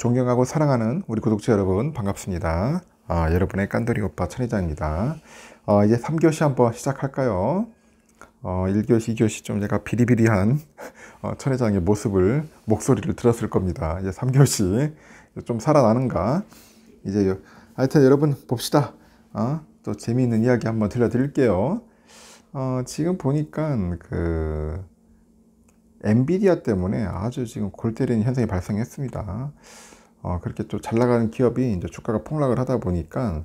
존경하고 사랑하는 우리 구독자 여러분 반갑습니다. 아, 여러분의 깐돌이 오빠 천희장입니다. 어, 이제 3교시 한번 시작할까요? 어, 1교시, 2교시 좀 제가 비리비리한 어, 천회장의 모습을, 목소리를 들었을 겁니다. 이제 3교시 좀 살아나는가? 이제 하여튼 여러분 봅시다. 어? 또 재미있는 이야기 한번 들려드릴게요. 어, 지금 보니까 그 엔비디아 때문에 아주 지금 골 때리는 현상이 발생했습니다. 어, 그렇게 또 잘 나가는 기업이 이제 주가가 폭락을 하다 보니까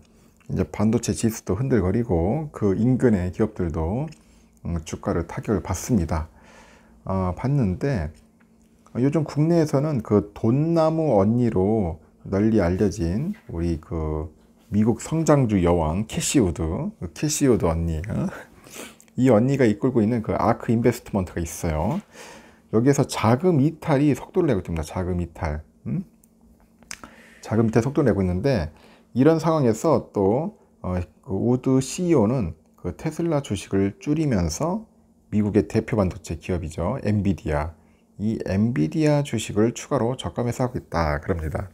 이제 반도체 지수도 흔들거리고 그 인근의 기업들도 음, 주가를 타격을 받습니다. 어, 봤는데 어, 요즘 국내에서는 그 돈나무 언니로 널리 알려진 우리 그 미국 성장주 여왕 캐시우드, 그 캐시우드 언니. 어? 이 언니가 이끌고 있는 그 아크 인베스트먼트가 있어요. 여기에서 자금 이탈이 속도를 내고 있습니다. 자금 이탈. 음? 자금 밑에 속도 내고 있는데 이런 상황에서 또 어, 그 우드 CEO는 그 테슬라 주식을 줄이면서 미국의 대표 반도체 기업이죠. 엔비디아. 이 엔비디아 주식을 추가로 저가 매수하고 있다. 그럽니다.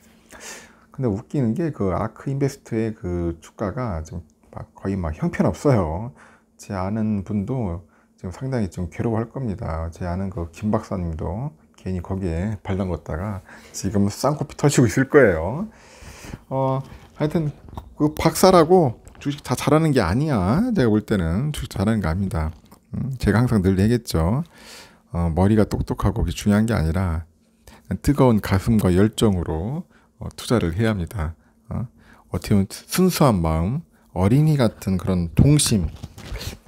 근데 웃기는 게 그 아크 인베스트의 그 주가가 지금 막 거의 막 형편없어요. 제 아는 분도 지금 상당히 좀 괴로워할 겁니다. 제 아는 그 김 박사님도 괜히 거기에 발 담궜다가 지금 쌍코피 터지고 있을 거예요. 어, 하여튼 그 박사라고 주식 다 잘하는 게 아니야. 제가 볼 때는 주식 잘하는 거 아닙니다. 음, 제가 항상 늘 얘기했죠. 어, 머리가 똑똑하고 그게 중요한 게 아니라 뜨거운 가슴과 열정으로 어, 투자를 해야 합니다. 어? 떻게 보면 순수한 마음, 어린이 같은 그런 동심.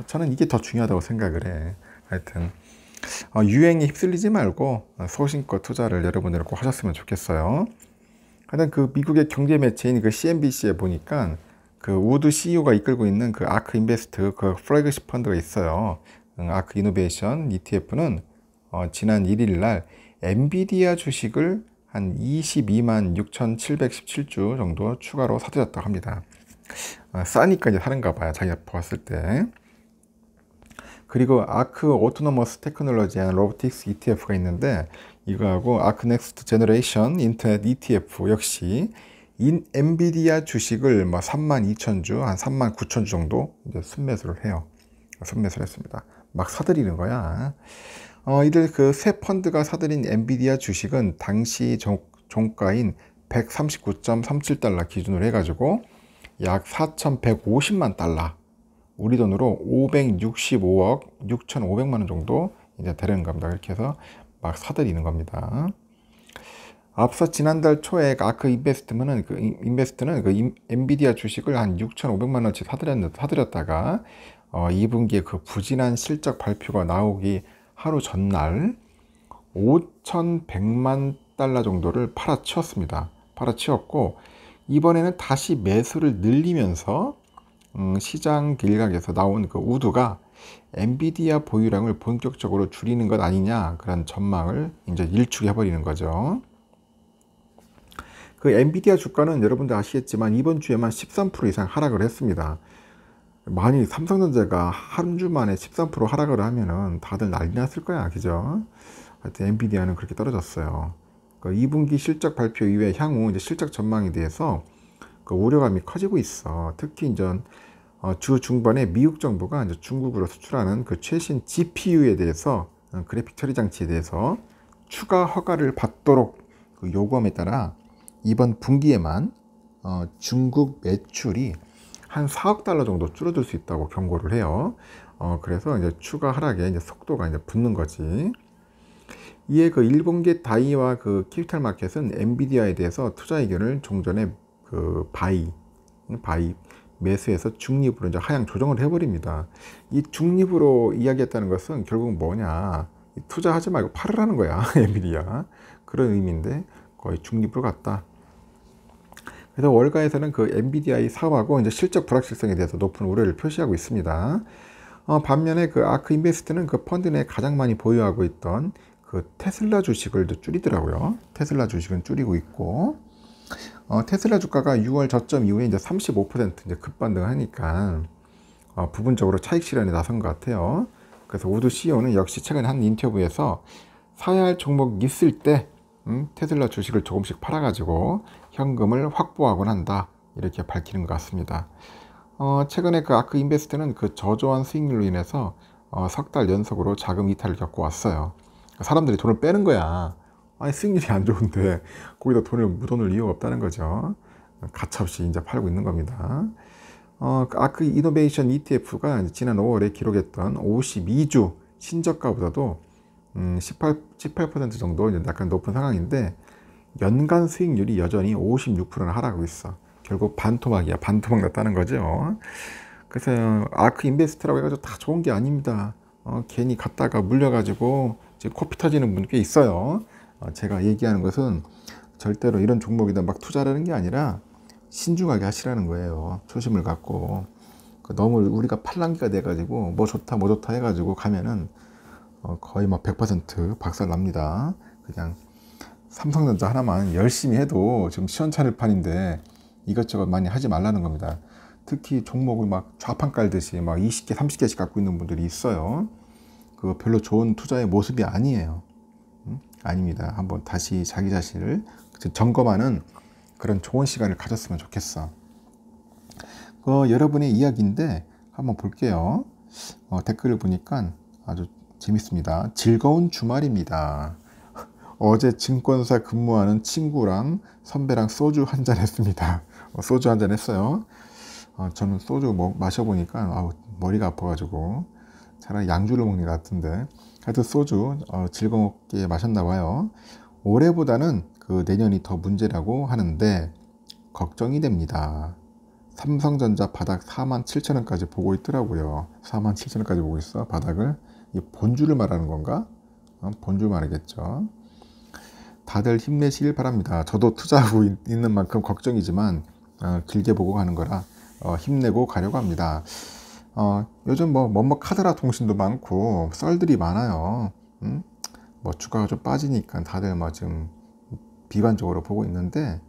저는 이게 더 중요하다고 생각을 해. 하여튼 어, 유행에 휩쓸리지 말고 어, 소신껏 투자를 여러분들 꼭 하셨으면 좋겠어요. 하여튼 그 미국의 경제 매체인 그 CNBC에 보니까 그 우드 CEO가 이끌고 있는 그 아크 인베스트 그 플래그십 펀드가 있어요. 음, 아크 이노베이션 ETF는 어, 지난 1일 날 엔비디아 주식을 한 22만 6,717주 정도 추가로 사들였다고 합니다. 아, 싸니까 이제 사는가 봐요. 자기가 보았을 때. 그리고 아크 오토노머스 테크놀로지한 로보틱스 ETF가 있는데 이거하고 아크 넥스트 제너레이션 인터넷 ETF 역시 인, 엔비디아 주식을 뭐 3만 2천 주, 한 3만 9천 주 정도 이제 순매수를 해요. 순매수를 했습니다. 막 사들이는 거야. 어, 이들 그 새 펀드가 사들인 엔비디아 주식은 당시 정, 종가인 139.37달러 기준으로 해가지고 약 4,150만 달러 우리 돈으로 565억 6,500만 원 정도 이제 되는 겁니다. 그렇게 해서 막 사들이는 겁니다. 앞서 지난달 초에 아크 그 인베스트먼은 그 인베스트는 그 엔비디아 주식을 한 6,500만 원치 사들였는데 사들였다가 어 2분기에 그 부진한 실적 발표가 나오기 하루 전날 5,100만 달러 정도를 팔아치웠습니다. 팔아치웠고 이번에는 다시 매수를 늘리면서 음, 시장 길각에서 나온 그우두가 엔비디아 보유량을 본격적으로 줄이는 것 아니냐 그런 전망을 이제 일축해 버리는 거죠. 그 엔비디아 주가는 여러분들 아시겠지만 이번 주에만 13% 이상 하락을 했습니다. 만일 삼성전자가 한 주 만에 13% 하락을 하면은 다들 난리 났을 거야, 그죠? 하여튼 엔비디아는 그렇게 떨어졌어요. 그 2분기 실적 발표 이후에 향후 이제 실적 전망에 대해서 그 우려감이 커지고 있어. 특히 이제 어, 주 중반에 미국 정부가 이제 중국으로 수출하는 그 최신 GPU에 대해서 어, 그래픽 처리 장치에 대해서 추가 허가를 받도록 그 요구함에 따라 이번 분기에만 어, 중국 매출이 한 4억 달러 정도 줄어들 수 있다고 경고를 해요. 어, 그래서 이제 추가 하락에 이제 속도가 이제 붙는 거지. 이에 그 일본계 다이와 그 캐피탈 마켓은 엔비디아에 대해서 투자 의견을 종전에 그 바이, 바이 매수해서 중립으로 이제 하향 조정을 해버립니다. 이 중립으로 이야기했다는 것은 결국 뭐냐? 투자하지 말고 팔으라는 거야, 에밀리야. 그런 의미인데 거의 중립으로 갔다. 그래서 월가에서는 그 MBDI 사업하고 이제 실적 불확실성에 대해서 높은 우려를 표시하고 있습니다. 어, 반면에 그 아크 인베스트는 그 펀드 내 가장 많이 보유하고 있던 그 테슬라 주식을 줄이더라고요. 테슬라 주식은 줄이고 있고 어, 테슬라 주가가 6월 저점 이후에 이제 35% 이제 급반등하니까 어, 부분적으로 차익 실현에 나선 것 같아요. 그래서 우드 CEO는 역시 최근 한 인터뷰에서 사야 할 종목 이 있을 때 음, 테슬라 주식을 조금씩 팔아가지고 현금을 확보하곤 한다 이렇게 밝히는 것 같습니다. 어, 최근에 그 아크 인베스트는 그 저조한 수익률로 인해서 어, 석달 연속으로 자금 이탈을 겪고 왔어요. 사람들이 돈을 빼는 거야. 아니 수익률이 안 좋은데 거기다 돈을 묻어놓을 이유가 없다는 거죠. 가차없이 이제 팔고 있는 겁니다. 어, 아크 그 이노베이션 ETF가 지난 5월에 기록했던 52주 신저가보다도 음, 18, 18% 정도 약간 높은 상황인데 연간 수익률이 여전히 56%나 하락하고 있어. 결국 반토막이야. 반토막 났다는 거죠. 그래서 아크 인베스트라고 해가지고 다 좋은 게 아닙니다. 어, 괜히 갔다가 물려가지고 지금 코피 터지는 분 꽤 있어요. 어, 제가 얘기하는 것은 절대로 이런 종목이다 막 투자라는 게 아니라 신중하게 하시라는 거예요. 초심을 갖고 그 너무 우리가 팔랑기가 돼가지고 뭐 좋다 뭐 좋다 해가지고 가면은 어, 거의 막 100% 뭐 박살 납니다. 그냥 삼성전자 하나만 열심히 해도 지금 시원찮을 판인데 이것저것 많이 하지 말라는 겁니다. 특히 종목을 막 좌판 깔듯이 막 20개, 30개씩 갖고 있는 분들이 있어요. 그거 별로 좋은 투자의 모습이 아니에요. 아닙니다. 한번 다시 자기 자신을 점검하는 그런 좋은 시간을 가졌으면 좋겠어. 어, 여러분의 이야기인데 한번 볼게요. 어, 댓글을 보니까 아주 재밌습니다. 즐거운 주말입니다. 어제 증권사 근무하는 친구랑 선배랑 소주 한잔 했습니다. 어, 소주 한잔 했어요. 어, 저는 소주 뭐, 마셔보니까 아우, 머리가 아파가지고 차라리 양주를 먹는 게 낫던데 하여튼 소주 어, 즐겁게 마셨나 봐요. 올해보다는 그 내년이 더 문제라고 하는데 걱정이 됩니다. 삼성전자 바닥 4만 7천 원까지 보고 있더라고요. 4만 7천 원까지 보고 있어 바닥을 이 본주를 말하는 건가? 어, 본주 말이겠죠. 다들 힘내시길 바랍니다. 저도 투자하고 있는 만큼 걱정이지만 어, 길게 보고 가는 거라 어, 힘내고 가려고 합니다. 어, 요즘 뭐 뭐뭐 카드라 통신도 많고 썰들이 많아요. 음? 뭐 주가가 좀 빠지니까 다들 뭐 지금 비관적으로 보고 있는데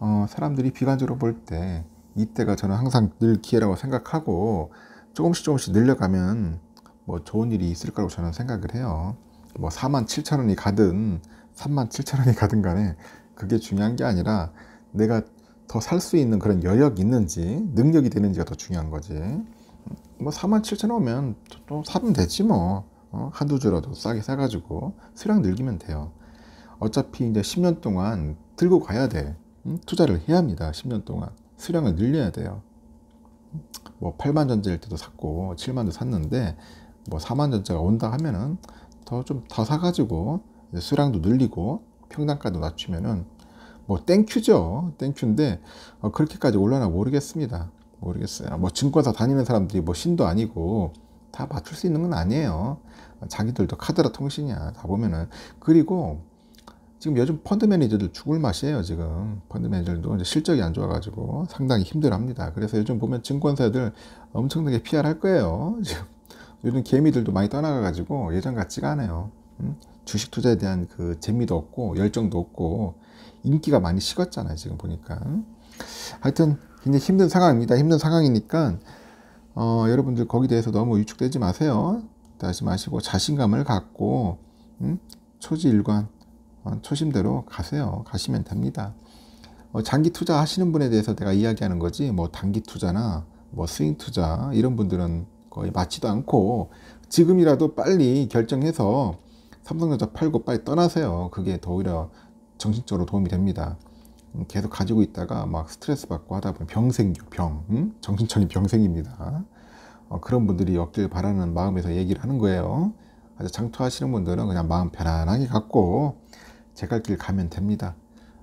어, 사람들이 비관적으로 볼 때 이때가 저는 항상 늘 기회라고 생각하고 조금씩 조금씩 늘려가면 뭐 좋은 일이 있을 거라고 저는 생각을 해요. 뭐 4만 7천 원이 가든 3만 7천 원이 가든 간에 그게 중요한 게 아니라 내가 더 살 수 있는 그런 여력이 있는지 능력이 되는지가 더 중요한 거지. 뭐 47,000원이면 좀 사면 되지 뭐 어? 한두 주라도 싸게 사가지고 수량 늘기면 돼요 어차피 이제 10년 동안 들고 가야 돼 음? 투자를 해야 합니다 10년 동안 수량을 늘려야 돼요 뭐 8만 전제일 때도 샀고 7만도 샀는데 뭐 4만 전제가 온다 하면은 더 좀 더 사가지고 수량도 늘리고 평당가도 낮추면은 뭐 땡큐죠 땡큐인데 어, 그렇게까지 올라나 모르겠습니다 모르겠어요. 뭐 증권사 다니는 사람들이 뭐 신도 아니고 다 맞출 수 있는 건 아니에요. 자기들도 카드라 통신이야. 다 보면은. 그리고 지금 요즘 펀드 매니저들 죽을 맛이에요, 지금. 펀드 매니저들도 이제 실적이 안 좋아가지고 상당히 힘들어 합니다. 그래서 요즘 보면 증권사들 엄청나게 PR 할 거예요. 지금 요즘 개미들도 많이 떠나가가지고 예전 같지가 않아요. 음? 주식 투자에 대한 그 재미도 없고 열정도 없고 인기가 많이 식었잖아요, 지금 보니까. 하여튼 굉장히 힘든 상황입니다. 힘든 상황이니까 어, 여러분들 거기 대해서 너무 위축되지 마세요. 하지 마시고 자신감을 갖고 음? 초지일관 어, 초심대로 가세요. 가시면 됩니다. 어, 장기 투자 하시는 분에 대해서 내가 이야기하는 거지 뭐 단기 투자나 뭐 스윙 투자 이런 분들은 거의 맞지도 않고 지금이라도 빨리 결정해서 삼성전자 팔고 빨리 떠나세요. 그게 더 오히려 정신적으로 도움이 됩니다. 계속 가지고 있다가 막 스트레스 받고 하다 보면 병 생겨 병 응? 정신적인 병생입니다 어, 그런 분들이 없길 바라는 마음에서 얘기를 하는 거예요 아주 장투하시는 분들은 그냥 마음 편안하게 갖고 제 갈 길 가면 됩니다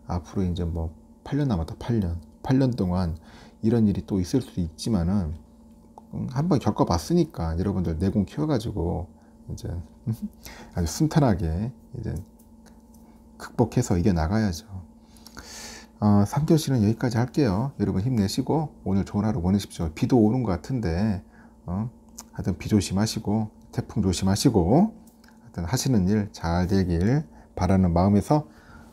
앞으로 이제 뭐 8년 남았다 8년 8년 동안 이런 일이 또 있을 수도 있지만은 음, 한번 겪어봤으니까 여러분들 내공 키워가지고 이제 음, 아주 순탄하게 이제 극복해서 이겨 나가야죠. 어, 3교시는 여기까지 할게요. 여러분 힘내시고 오늘 좋은 하루 보내십시오. 비도 오는 것 같은데 어, 하여튼 비 조심하시고 태풍 조심하시고 하여튼 하시는 일 잘 되길 바라는 마음에서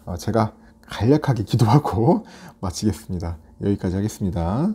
어, 제가 간략하게 기도하고 마치겠습니다. 여기까지 하겠습니다.